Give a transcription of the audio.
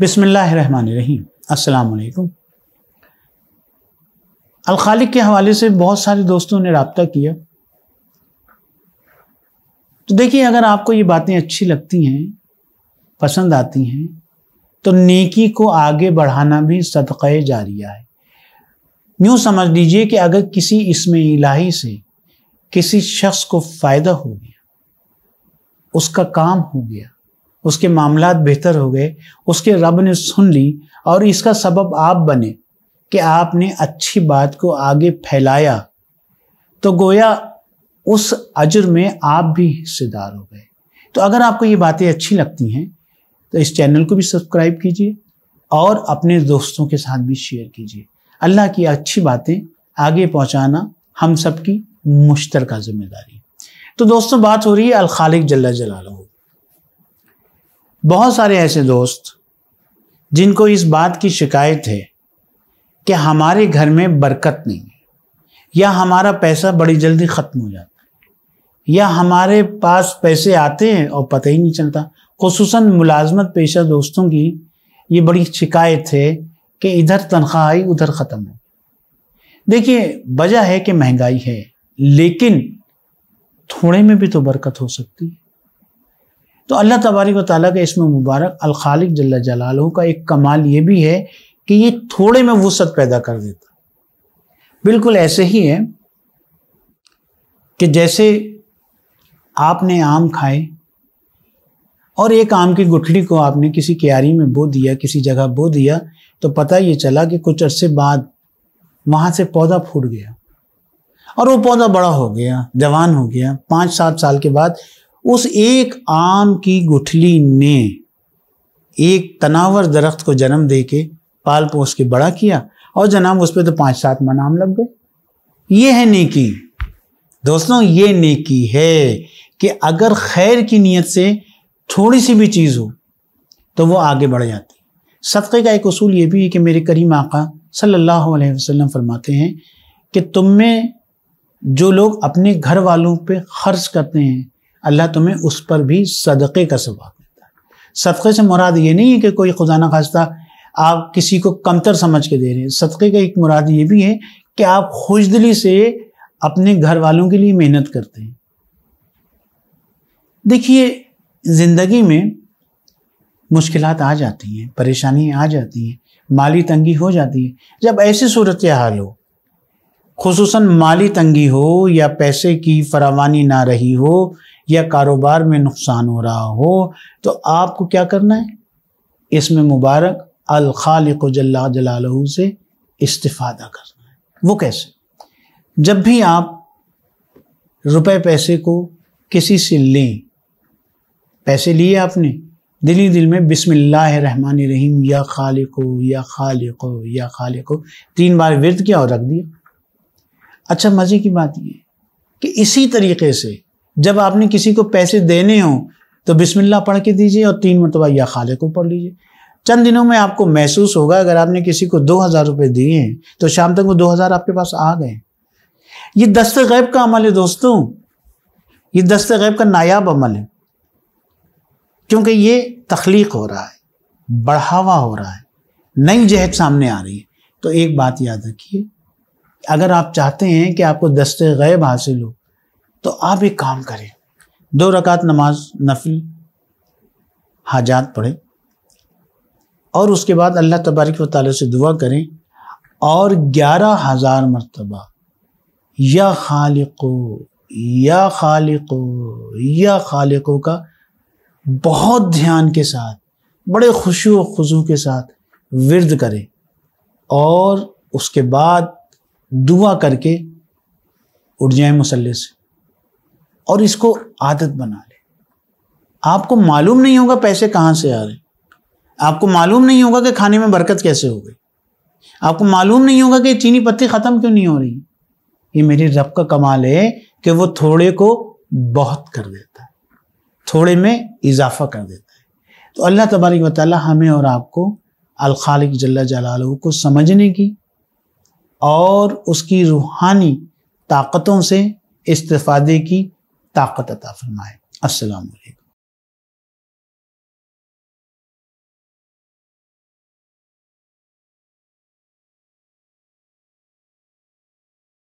वालेकुम अल खालिक के हवाले से बहुत सारे दोस्तों ने रबता किया तो देखिए अगर आपको ये बातें अच्छी लगती हैं पसंद आती हैं तो नेकी को आगे बढ़ाना भी सदक़े जारिया है यूँ समझ लीजिए कि अगर किसी इसमें इलाही से किसी शख्स को फ़ायदा हो गया उसका काम हो गया उसके मामला बेहतर हो गए उसके रब ने सुन ली और इसका सबब आप बने कि आपने अच्छी बात को आगे फैलाया तो गोया उस अजर में आप भी हिस्सेदार हो गए तो अगर आपको ये बातें अच्छी लगती हैं तो इस चैनल को भी सब्सक्राइब कीजिए और अपने दोस्तों के साथ भी शेयर कीजिए अल्लाह की अच्छी बातें आगे पहुंचाना हम सबकी मुश्तर जिम्मेदारी तो दोस्तों बात हो रही है अलखालिक जल्ला जलाल बहुत सारे ऐसे दोस्त जिनको इस बात की शिकायत है कि हमारे घर में बरकत नहीं है या हमारा पैसा बड़ी जल्दी ख़त्म हो जाता है या हमारे पास पैसे आते हैं और पता ही नहीं चलता खसूस मुलाजमत पेशा दोस्तों की ये बड़ी शिकायत है कि इधर तनख्वाह आई उधर ख़त्म हो देखिए वजह है कि महंगाई है लेकिन थोड़े में भी तो बरकत हो सकती है तो अल्लाह तबारक वाली का इसमें मुबारक अलखालिक जल्ला जलालों का एक कमाल ये भी है कि ये थोड़े में वसत पैदा कर देता बिल्कुल ऐसे ही है कि जैसे आपने आम खाए और एक आम की गुठली को आपने किसी क्यारी में बो दिया किसी जगह बो दिया तो पता ये चला कि कुछ अरसे बाद वहाँ से पौधा फूट गया और वो पौधा बड़ा हो गया जवान हो गया पाँच सात साल के बाद उस एक आम की गुठली ने एक तनावर दरख्त को जन्म दे के पाल पोस के बड़ा किया और जनाब उस पर तो पाँच सात मनाम लग गए ये है नेकी दोस्तों ये नेकी है कि अगर खैर की नीयत से थोड़ी सी भी चीज़ हो तो वो आगे बढ़ जाती सदक़े का एक असूल ये भी है कि मेरे करीम आका सल्लल्लाहु अलैहि वसल्लम फरमाते हैं कि तुम में जो लोग अपने घर वालों पे खर्च करते हैं अल्लाह तुम्हें उस पर भी सदक़े का सबाब देता है सदक़े से मुराद ये नहीं है कि कोई खुदाना खास्ता आप किसी को कमतर समझ के दे रहे हैं सदक़े का एक मुराद ये भी है कि आप खुश दिली से अपने घर वालों के लिए मेहनत करते हैं देखिए ज़िंदगी में मुश्किल आ जाती हैं परेशानियाँ आ जाती हैं माली तंगी हो जाती है जब ऐसी सूरत हाल हो खूस माली तंगी हो या पैसे की फरावानी ना रही हो या कारोबार में नुकसान हो रहा हो तो आपको क्या करना है इसमें मुबारक खालिक जल्ला जलालहू से इस्तिफादा करना है वो कैसे जब भी आप रुपए पैसे को किसी से लें पैसे लिए आपने दिली दिल में बिसमान रहीम या खालिको या खालिको या खालिको तीन बार विरद किया और रख दिया अच्छा मज़े की बात ये कि इसी तरीके से जब आपने किसी को पैसे देने हो तो बिस्मिल्लाह पढ़ के दीजिए और तीन मरतबा या खाले को पढ़ लीजिए चंद दिनों में आपको महसूस होगा अगर आपने किसी को दो हज़ार रुपये दिए हैं तो शाम तक वो दो हज़ार आपके पास आ गए ये दस्त गैब का अमल है दोस्तों ये दस्त गैब का नायाब अमल है क्योंकि ये तख्लीक हो रहा है बढ़ावा हो रहा है नई जहद सामने आ रही है तो एक बात याद रखिए अगर आप चाहते हैं कि आपको दस्त गैब हासिल हो तो आप एक काम करें दो रकात नमाज नफिल हाजात पढ़ें और उसके बाद अल्लाह तबारक वाली से दुआ करें और ग्यारह हज़ार मरतबा या खालिको या खालिको या खालिको का बहुत ध्यान के साथ बड़े व खजू के साथ विरद करें और उसके बाद दुआ करके उठ जाए मुसल से और इसको आदत बना ले आपको मालूम नहीं होगा पैसे कहाँ से आ रहे आपको मालूम नहीं होगा कि खाने में बरकत कैसे हो गई आपको मालूम नहीं होगा कि चीनी पत्ती ख़त्म क्यों नहीं हो रही ये मेरी रब का कमाल है कि वो थोड़े को बहुत कर देता है थोड़े में इजाफा कर देता है तो अल्लाह तबारक वाली हमें और आपको अलखालिक जल्ला जलाल को समझने की और उसकी रूहानी ताकतों से इस्तफादे की ताकत अता फरमाए असलम